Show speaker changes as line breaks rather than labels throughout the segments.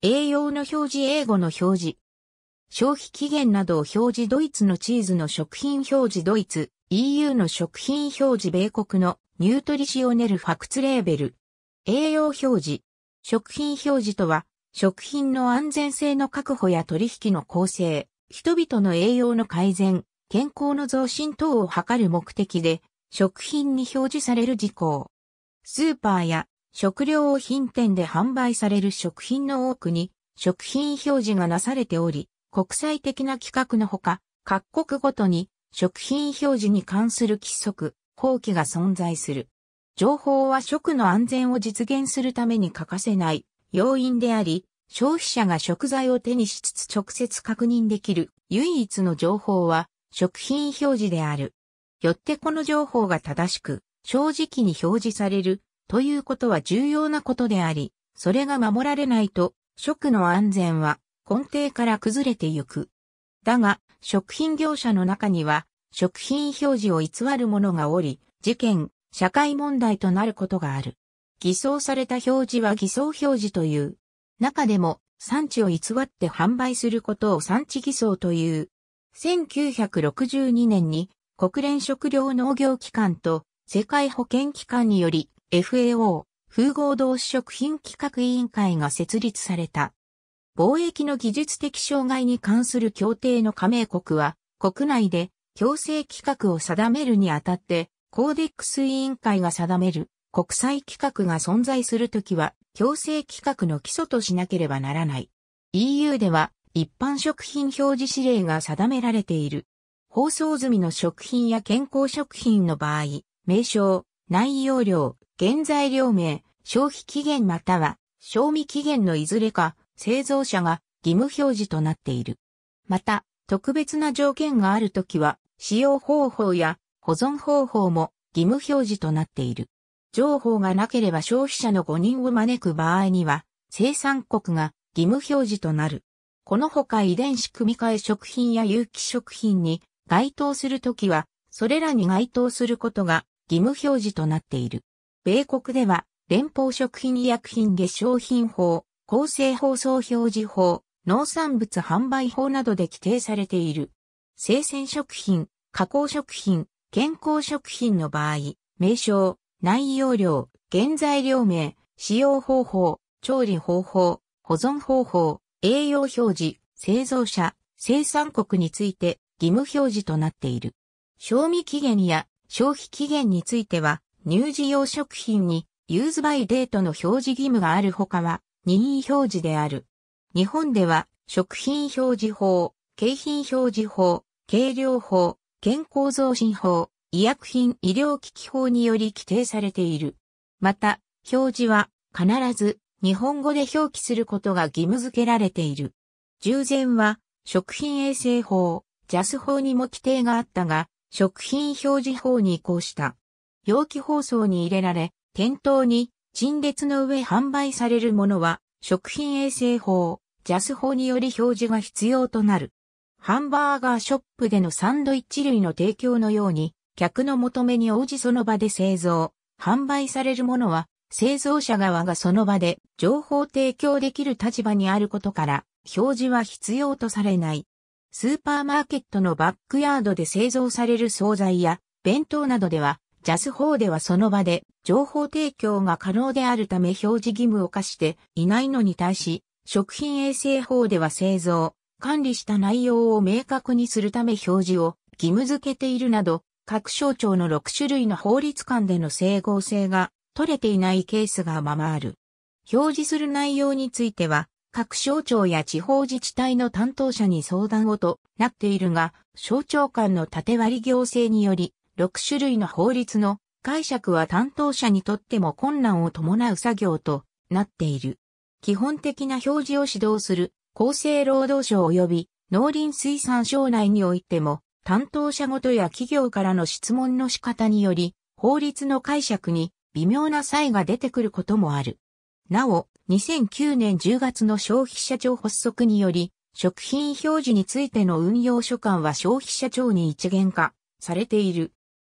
栄養の表示英語の表示。消費期限などを表示ドイツのチーズの食品表示ドイツ、EU の食品表示米国のニュートリシオネルファクツレーベル。栄養表示。食品表示とは、食品の安全性の確保や取引の構成、人々の栄養の改善、健康の増進等を図る目的で、食品に表示される事項。スーパーや食料を品店で販売される食品の多くに食品表示がなされており、国際的な規格のほか、各国ごとに食品表示に関する規則、法規が存在する。情報は食の安全を実現するために欠かせない要因であり、消費者が食材を手にしつつ直接確認できる唯一の情報は食品表示である。よってこの情報が正しく、正直に表示されるということは重要なことであり、それが守られないと、食の安全は根底から崩れてゆく。だが、食品業者の中には、食品表示を偽る者がおり、事件、社会問題となることがある。偽装された表示は偽装表示という。中でも、産地を偽って販売することを産地偽装という。1962年に国連食糧農業機関と世界保健機関により FAO、風合同食品企画委員会が設立された。貿易の技術的障害に関する協定の加盟国は、国内で強制規格を定めるにあたって、コーデックス委員会が定める国際規格が存在するときは、強制規格の基礎としなければならない。EU では、一般食品表示指令が定められている。包装済みの食品や健康食品の場合、名称、内容量、原材料名、消費期限または賞味期限のいずれか製造者が義務表示となっている。また、特別な条件があるときは、使用方法や保存方法も義務表示となっている。情報がなければ消費者の誤認を招く場合には、生産国が義務表示となる。このほか遺伝子組み換え食品や有機食品に該当するときは、それらに該当することが義務表示となっている。米国では、連邦食品医薬品化商品法、厚生放送表示法、農産物販売法などで規定されている。生鮮食品、加工食品、健康食品の場合、名称、内容量、原材料名、使用方法、調理方法、保存方法、栄養表示、製造者、生産国について義務表示となっている。賞味期限や消費期限については乳児用食品に、ユーズバイデートの表示義務があるほかは、任意表示である。日本では、食品表示法、景品表示法、計量法、健康増進法、医薬品医療機器法により規定されている。また、表示は必ず日本語で表記することが義務付けられている。従前は食品衛生法、JAS 法にも規定があったが、食品表示法に移行した。容器包装に入れられ、店頭に陳列の上販売されるものは、食品衛生法、ジャス法により表示が必要となる。ハンバーガーショップでのサンドイッチ類の提供のように、客の求めに応じその場で製造、販売されるものは、製造者側がその場で情報提供できる立場にあることから、表示は必要とされない。スーパーマーケットのバックヤードで製造される惣菜や弁当などではジャス法ではその場で情報提供が可能であるため表示義務を課していないのに対し、食品衛生法では製造、管理した内容を明確にするため表示を義務付けているなど、各省庁の6種類の法律間での整合性が取れていないケースがままある。表示する内容については、各省庁や地方自治体の担当者に相談をとなっているが、省庁間の縦割り行政により、6種類の法律の解釈は担当者にとっても困難を伴う作業となっている。基本的な表示を指導する厚生労働省及び農林水産省内においても担当者ごとや企業からの質問の仕方により法律の解釈に微妙な差異が出てくることもある。なお、2009年10月の消費者庁発足により、食品表示についての運用所管は消費者庁に一元化されている。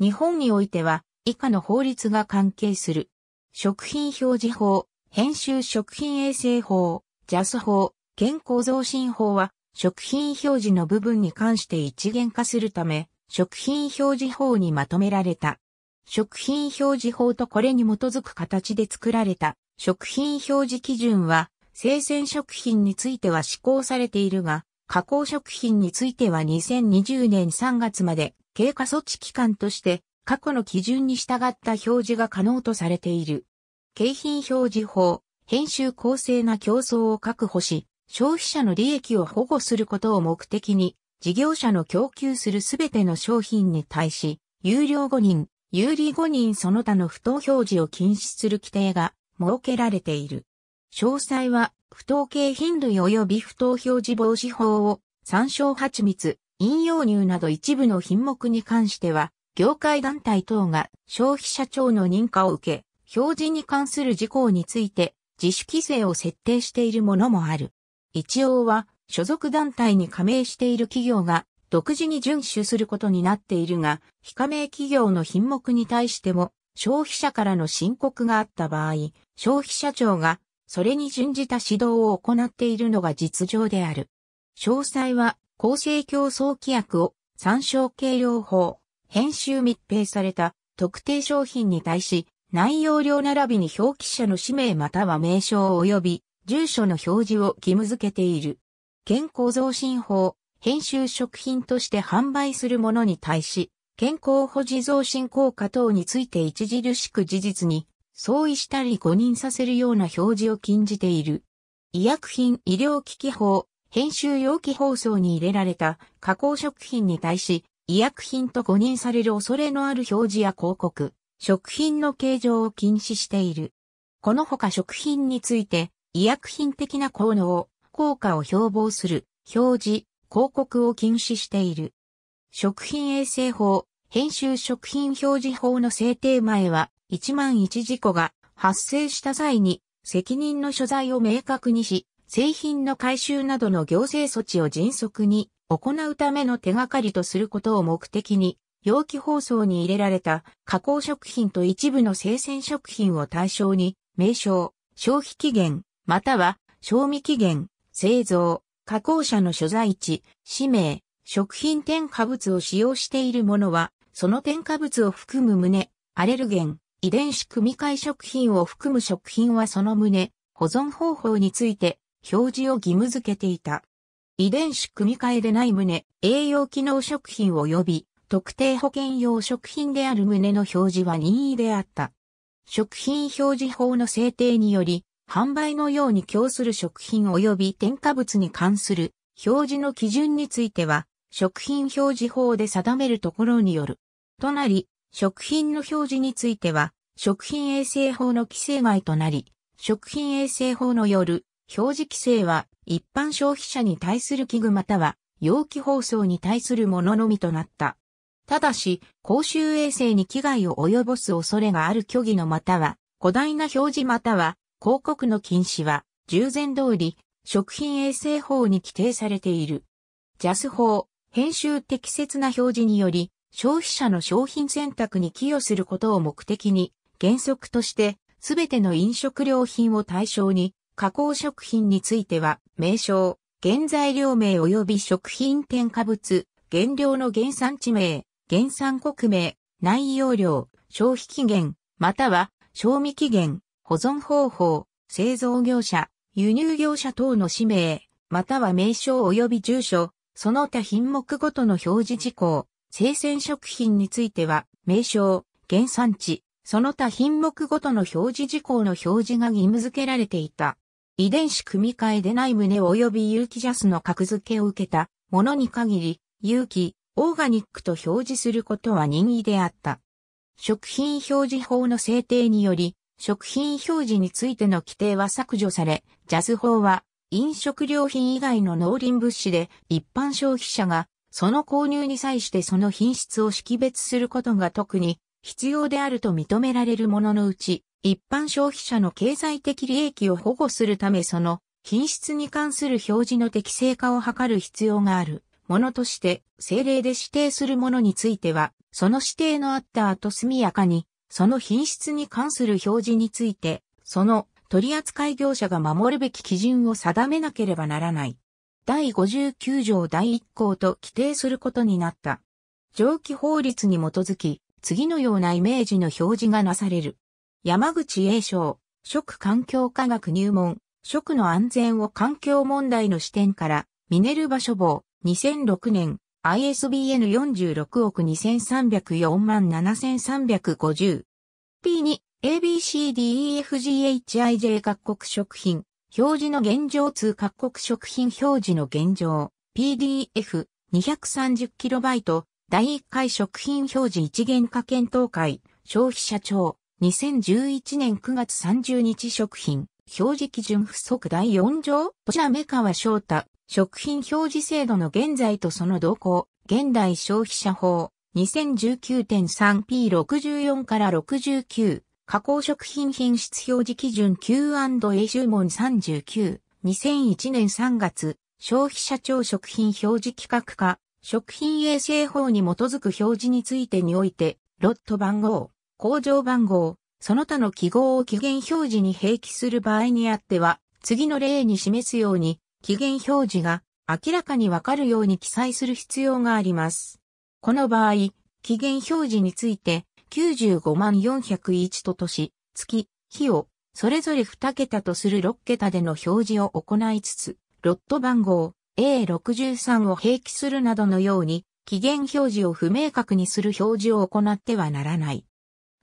日本においては以下の法律が関係する。食品表示法、編集食品衛生法、JAS 法、健康増進法は食品表示の部分に関して一元化するため、食品表示法にまとめられた。食品表示法とこれに基づく形で作られた食品表示基準は生鮮食品については施行されているが、加工食品については2020年3月まで経過措置期間として過去の基準に従った表示が可能とされている。景品表示法、編集公正な競争を確保し、消費者の利益を保護することを目的に、事業者の供給するすべての商品に対し、有料誤認、有利誤認その他の不当表示を禁止する規定が設けられている。詳細は、不当景品類及び不当表示防止法を参照蜂蜜、飲用乳など一部の品目に関しては、業界団体等が消費者庁の認可を受け、表示に関する事項について自主規制を設定しているものもある。一応は所属団体に加盟している企業が独自に遵守することになっているが、非加盟企業の品目に対しても消費者からの申告があった場合、消費者庁がそれに準じた指導を行っているのが実情である。詳細は公正競争規約を参照計量法、編集密閉された特定商品に対し、内容量並びに表記者の氏名または名称及び住所の表示を義務付けている。健康増進法、編集食品として販売するものに対し、健康保持増進効果等について著しく事実に相違したり誤認させるような表示を禁じている。医薬品医療機器法、編集容器包装に入れられた加工食品に対し、医薬品と誤認される恐れのある表示や広告、食品の形状を禁止している。このほか食品について、医薬品的な効能、効果を標榜する、表示、広告を禁止している。食品衛生法、編集食品表示法の制定前は、1万1事故が発生した際に、責任の所在を明確にし、製品の回収などの行政措置を迅速に行うための手がかりとすることを目的に、容器包装に入れられた加工食品と一部の生鮮食品を対象に、名称、消費期限、または賞味期限、製造、加工者の所在地、氏名、食品添加物を使用しているものは、その添加物を含む旨、アレルゲン、遺伝子組み換え食品を含む食品はその旨、保存方法について、表示を義務付けていた。遺伝子組み換えでない旨、栄養機能食品及び特定保険用食品である旨の表示は任意であった。食品表示法の制定により、販売のように供する食品及び添加物に関する表示の基準については、食品表示法で定めるところによる。となり、食品の表示については、食品衛生法の規制外となり、食品衛生法のよる表示規制は一般消費者に対する器具または容器包装に対するもののみとなった。ただし、公衆衛生に危害を及ぼす恐れがある虚偽のまたは、古代な表示または広告の禁止は、従前通り、食品衛生法に規定されている。JAS 法、編集適切な表示により、消費者の商品選択に寄与することを目的に、原則として、すべての飲食料品を対象に、加工食品については、名称、原材料名及び食品添加物、原料の原産地名、原産国名、内容量、消費期限、または賞味期限、保存方法、製造業者、輸入業者等の氏名、または名称及び住所、その他品目ごとの表示事項、生鮮食品については、名称、原産地、その他品目ごとの表示事項の表示が義務付けられていた。遺伝子組み換えでない旨及び有機ジャスの格付けを受けたものに限り、有機、オーガニックと表示することは任意であった。食品表示法の制定により、食品表示についての規定は削除され、ジャス法は飲食料品以外の農林物資で一般消費者がその購入に際してその品質を識別することが特に必要であると認められるもののうち、一般消費者の経済的利益を保護するためその品質に関する表示の適正化を図る必要があるものとして政令で指定するものについては、その指定のあった後速やかに、その品質に関する表示について、その取扱業者が守るべき基準を定めなければならない。第59条第1項と規定することになった。上記法律に基づき、次のようなイメージの表示がなされる。山口栄翔、食環境科学入門、食の安全を環境問題の視点から、ミネルバ処方、2006年、ISBN 46億2304万7350。P2、ABCDEFGHIJ 各国食品、表示の現状通各国食品表示の現状、PDF、230KB、第1回食品表示一元化検討会、消費者庁、2011年9月30日食品、表示基準不足第4条、白目川翔太、食品表示制度の現在とその動向、現代消費者法、2019.3P64 から69、加工食品品質表示基準 Q&A 注文39、2001年3月、消費者庁食品表示規格化、食品衛生法に基づく表示についてにおいて、ロット番号、工場番号、その他の記号を期限表示に併記する場合にあっては、次の例に示すように、期限表示が明らかにわかるように記載する必要があります。この場合、期限表示について95万401と年、月、日をそれぞれ2桁とする6桁での表示を行いつつ、ロット番号 A63 を併記するなどのように、期限表示を不明確にする表示を行ってはならない。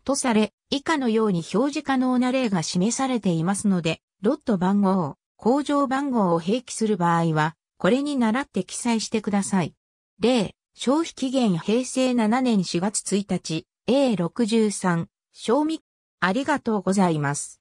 とされ、以下のように表示可能な例が示されていますので、ロット番号、工場番号を併記する場合は、これに倣って記載してください。例、消費期限平成7年4月1日、A63、賞味、ありがとうございます。